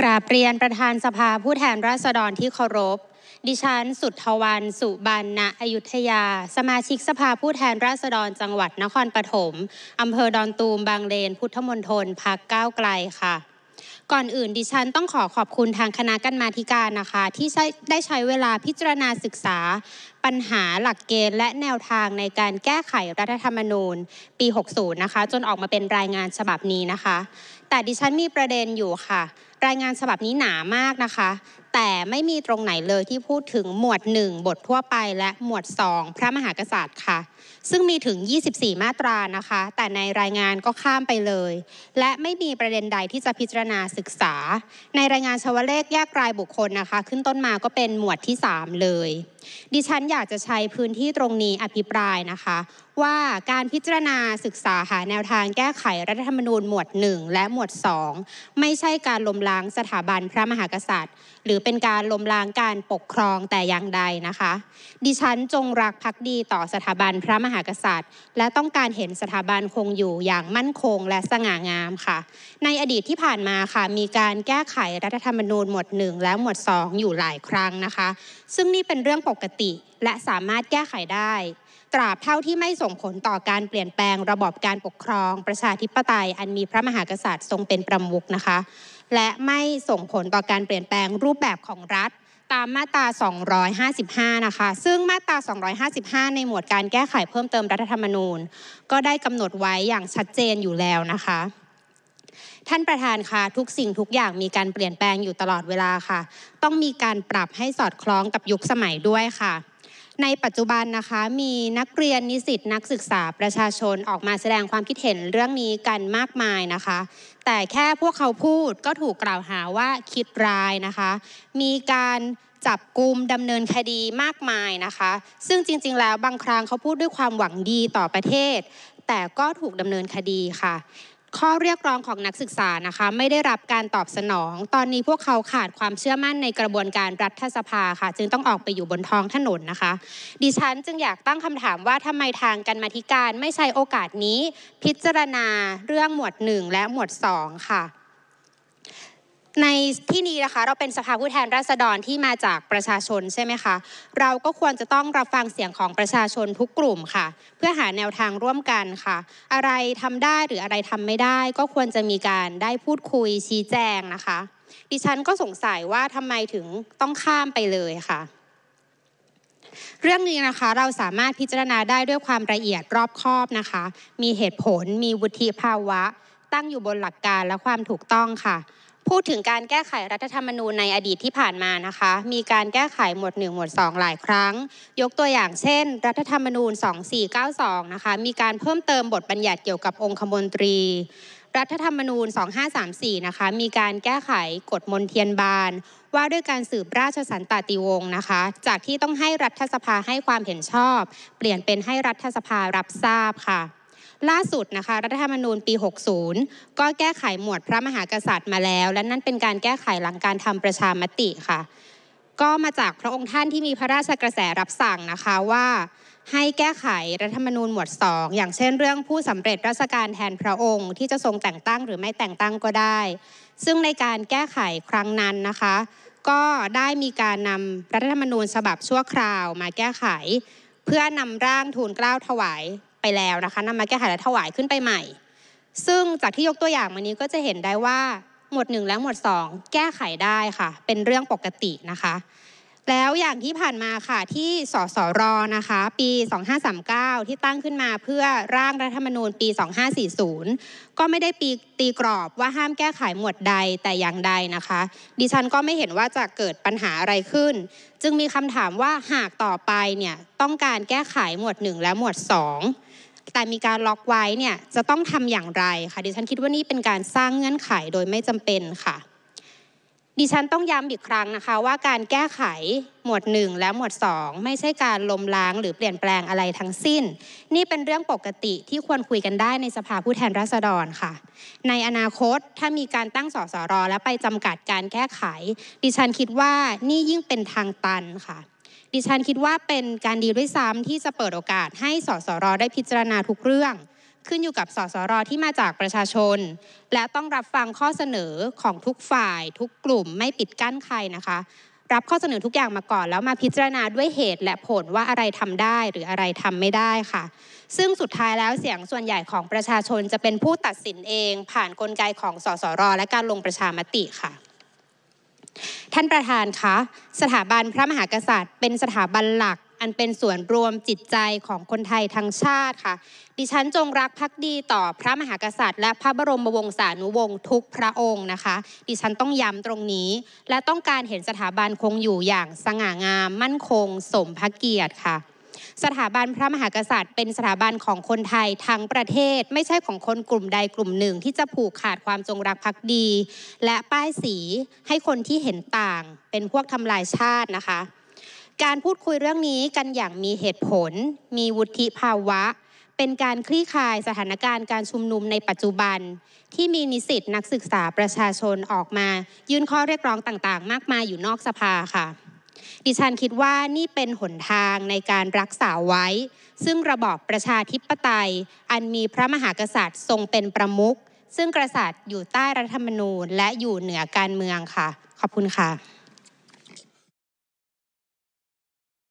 กราบเรียนประธานสภาผู้แทนราษฎรที่เคารพ ดิฉัน สุทธวัน สุบรนณอยุธยา สมาชิกสภาผู้แทนราษฎรจังหวัดนครปฐมอำเภอดอนตูมบางเลน พุทธมณฑลพักก้าวไกลค่ะ ก่อนอื่น ดิฉันต้องขอขอบคุณทางคณะกรรมาการนะคะ ที่ได้ใช้เวลาพิจารณาศึกษา ปัญหาหลักเกณฑ์ และแนวทางในการแก้ไขรัฐธรรมนูญปี60นะคะ จนออกมาเป็นรายงานฉบับนี้นะคะ แต่ดิฉันมีประเด็นอยู่ค่ะรายงานฉบับนี้หนามากนะคะแต่ไม่มีตรงไหนเลยที่พูดถึงหมวด 1 บททั่วไปและหมวด 2 พระมหากษัตริย์ค่ะ ซึ่งมีถึง 24 มาตรานะคะ แต่ในรายงานก็ข้ามไปเลย และไม่มีประเด็นใดที่จะพิจารณาศึกษา ในรายงานชวเลขแยกรายบุคคลนะคะ ขึ้นต้นมาก็เป็นหมวดที่ 3 เลย ดิฉันอยากจะใช้พื้นที่ตรงนี้อภิปรายนะคะ ว่าการพิจารณาศึกษาหาแนวทางแก้ไขรัฐธรรมนูญหมวด 1 และหมวด 2 ไม่ใช่การล้มล้างสถาบันพระมหากษัตริย์ หรือเป็นการล้มล้างการปกครองแต่อย่างใดนะคะ ดิฉันจงรักภักดีต่อสถาบันพระมหากษัตริย์ และต้องการเห็นสถาบันคงอยู่อย่างมั่นคงและสง่างามค่ะ ในอดีตที่ผ่านมาค่ะมีการแก้ไขรัฐธรรมนูญหมวด1และหมวด2 อยู่หลายครั้งนะคะ ซึ่งนี่เป็นเรื่องปกติและสามารถแก้ไขได้ ตราบเท่าที่ไม่ส่งผลต่อการเปลี่ยนแปลงระบอบการปกครองประชาธิปไตยอันมีพระมหากษัตริย์ทรงเป็นประมุขนะคะ และไม่ส่งผลต่อการเปลี่ยนแปลงรูปแบบของรัฐตามมาตรา255 นะคะ ซึ่งมาตรา255 ในหมวดการแก้ไขเพิ่มเติมรัฐธรรมนูญ ก็ได้กำหนดไว้อย่างชัดเจนอยู่แล้วนะคะ ท่านประธานคะทุกสิ่งทุกอย่างมีการเปลี่ยนแปลงอยู่ตลอดเวลาค่ะ ต้องมีการปรับให้สอดคล้องกับยุคสมัยด้วยค่ะในปัจจุบันนะคะมีนักเรียนนิสิตนักศึกษาประชาชนออกมาแสดงความคิดเห็นเรื่องนี้กันมากมายนะคะ แต่แค่พวกเขาพูดก็ถูกกล่าวหาว่าคิดร้ายนะคะ มีการจับกลุ่มดำเนินคดีมากมายนะคะ ซึ่งจริงๆแล้วบางครั้งเขาพูดด้วยความหวังดีต่อประเทศ แต่ก็ถูกดำเนินคดีค่ะข้อเรียกร้องของนักศึกษานะคะ ไม่ได้รับการตอบสนอง ตอนนี้พวกเขาขาดความเชื่อมั่นในกระบวนการรัฐสภาค่ะ จึงต้องออกไปอยู่บนท้องถนนนะคะ ดิฉันจึงอยากตั้งคำถามว่าทำไมทางการมาธิการไม่ใช้โอกาสนี้ พิจารณาเรื่องหมวด 1 และหมวด 2 ค่ะในที่นี้นะคะเราเป็นสภาผู้แทนราษฎรที่มาจากประชาชนใช่ไหมคะเราก็ควรจะต้องรับฟังเสียงของประชาชนทุกกลุ่มค่ะ เพื่อหาแนวทางร่วมกันค่ะ อะไรทำได้หรืออะไรทำไม่ได้ ก็ควรจะมีการได้พูดคุยชี้แจงนะคะ ดิฉันก็สงสัยว่าทำไมถึงต้องข้ามไปเลยค่ะ เรื่องนี้นะคะ เราสามารถพิจารณาได้ด้วยความละเอียดรอบคอบนะคะ มีเหตุผล มีวุฒิภาวะตั้งอยู่บนหลักการและความถูกต้องค่ะพูดถึงการแก้ไขรัฐธรรมนูญในอดีตที่ผ่านมานะคะ มีการแก้ไขหมวด1หมวด2 หลายครั้ง ยกตัวอย่างเช่น รัฐธรรมนูญ 2492 นะคะ มีการเพิ่มเติมบทบัญญัติเกี่ยวกับองคมนตรี รัฐธรรมนูญ2534 นะคะมีการแก้ไขกฎมนเทียนบาน ว่าด้วยการสืบราชสันตติวงศ์นะคะ จากที่ต้องให้รัฐสภาให้ความเห็นชอบ เปลี่ยนเป็นให้รัฐสภารับทราบค่ะล่าสุดนะคะรัฐธรรมนูญปี 60 ก็แก้ไขหมวดพระมหากษัตริย์มาแล้ว และนั่นเป็นการแก้ไขหลังการทำประชามติค่ะ ก็มาจากพระองค์ท่านที่มีพระราชกระแสรับสั่งนะคะว่า ให้แก้ไขรัฐธรรมนูญหมวด2อย่างเช่น เรื่องผู้สำเร็จราชการแทนพระองค์ ที่จะทรงแต่งตั้ง หรือไม่แต่งตั้งก็ได้ ซึ่งในการแก้ไขครั้งนั้นนะคะ ก็ได้มีการนำรัฐธรรมนูญฉบับชั่วคราว มาแก้ไข เพื่อนำร่างทูลเกล้าถวายไปแล้วนะคะนำมาแก้ไขและถวายขึ้นไปใหม่ซึ่งจากที่ยกตัวอย่างมานี้ก็จะเห็นได้ว่า หมวด 1 และหมวด 2 แก้ไขได้ค่ะ เป็นเรื่องปกตินะคะแล้วอย่างที่ผ่านมาค่ะที่สสรนะคะ ปี 2539 ที่ตั้งขึ้นมาเพื่อร่างรัฐธรรมนูญปี 2540 ก็ไม่ได้ปีตีกรอบว่าห้ามแก้ไขหมวดใดแต่อย่างใดนะคะ ดิฉันก็ไม่เห็นว่าจะเกิดปัญหาอะไรขึ้น จึงมีคำถามว่าหากต่อไปเนี่ยต้องการแก้ไขหมวด 1 และหมวด 2 แต่มีการล็อกไว้เนี่ยจะต้องทำอย่างไรคะดิฉันคิดว่านี่เป็นการสร้างเงื่อนไขโดยไม่จำเป็นค่ะดิฉันต้องย้ำอีกครั้งนะคะว่าการแก้ไขหมวด 1 และหมวด 2 ไม่ใช่การล้มล้างหรือเปลี่ยนแปลงอะไรทั้งสิ้น นี่เป็นเรื่องปกติที่ควรคุยกันได้ในสภาผู้แทนราษฎรค่ะ ในอนาคตถ้ามีการตั้งสสรและไปจำกัดการแก้ไข ดิฉันคิดว่านี่ยิ่งเป็นทางตันค่ะ ดิฉันคิดว่าเป็นการดีด้วยซ้ำที่จะเปิดโอกาสให้สสรได้พิจารณาทุกเรื่องขึ้นอยู่กับสสรที่มาจากประชาชน และต้องรับฟังข้อเสนอของทุกฝ่ายทุกกลุ่มไม่ปิดกั้นใครนะคะ รับข้อเสนอทุกอย่างมาก่อน แล้วมาพิจารณาด้วยเหตุและผลว่าอะไรทำได้หรืออะไรทำไม่ได้ค่ะ ซึ่งสุดท้ายแล้วเสียงส่วนใหญ่ของประชาชนจะเป็นผู้ตัดสินเองผ่านนกลไกของสสรและการลงประชามติค่ะ ท่านประธานคะ สถาบันพระมหากษัตริย์ เป็นสถาบันหลักอันเป็นส่วนรวมจิตใจของคนไทยทั้งชาติค่ะ ดิฉันจงรักภักดีต่อพระมหากษัตริย์และพระบรมวงศานุวงศ์ทุกพระองค์นะคะ ดิฉันต้องย้ำตรงนี้ และต้องการเห็นสถาบันคงอยู่อย่างสง่างาม มั่นคง สมพระเกียรติค่ะ สถาบันพระมหากษัตริย์ เป็นสถาบันของคนไทยทั้งประเทศไม่ใช่ของคนกลุ่มใดกลุ่มหนึ่ง ที่จะผูกขาดความจงรักภักดี และป้ายสีให้คนที่เห็นต่างเป็นพวกทำลายชาตินะคะการพูดคุยเรื่องนี้กันอย่างมีเหตุผล มีวุฒิภาวะ เป็นการคลี่คลายสถานการณ์การชุมนุมในปัจจุบัน ที่มีนิสิตนักศึกษาประชาชนออกมา ยื่นข้อเรียกร้องต่างๆ มากมายอยู่นอกสภาค่ะ ดิฉันคิดว่านี่เป็นหนทางในการรักษาไว้ ซึ่งระบอบประชาธิปไตย อันมีพระมหากษัตริย์ทรงเป็นประมุขซึ่งกษัตริย์อยู่ใต้รัฐธรรมนูญและอยู่เหนือการเมืองค่ะ ขอบคุณค่ะ